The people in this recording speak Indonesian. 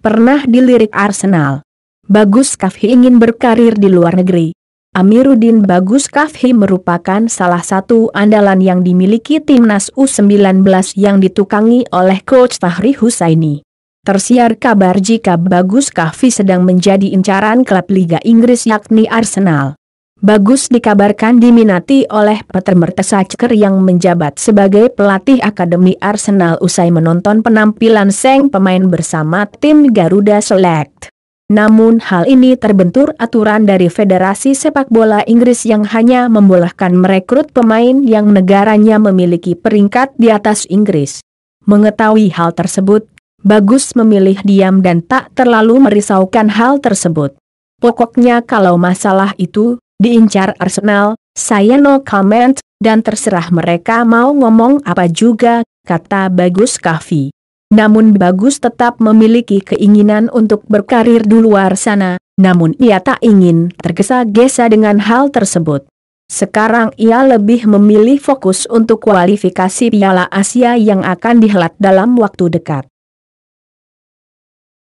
pernah dilirik Arsenal. Bagus Kafhi ingin berkarir di luar negeri. Amiruddin Bagus Kafhi merupakan salah satu andalan yang dimiliki timnas U19 yang ditukangi oleh coach Fahri Husaini. Tersiar kabar jika Bagus Kafhi sedang menjadi incaran klub Liga Inggris yakni Arsenal. Bagus dikabarkan diminati oleh Peter Mertesacker yang menjabat sebagai pelatih Akademi Arsenal usai menonton penampilan Seng pemain bersama tim Garuda Select. Namun hal ini terbentur aturan dari Federasi Sepak Bola Inggris yang hanya membolehkan merekrut pemain yang negaranya memiliki peringkat di atas Inggris. Mengetahui hal tersebut, Bagus memilih diam dan tak terlalu merisaukan hal tersebut. Pokoknya kalau masalah itu, Diincar Arsenal, saya no comment, dan terserah mereka mau ngomong apa juga, kata Bagus Kahfi. Namun Bagus tetap memiliki keinginan untuk berkarir di luar sana, namun ia tak ingin tergesa-gesa dengan hal tersebut. Sekarang ia lebih memilih fokus untuk kualifikasi Piala Asia yang akan dihelat dalam waktu dekat.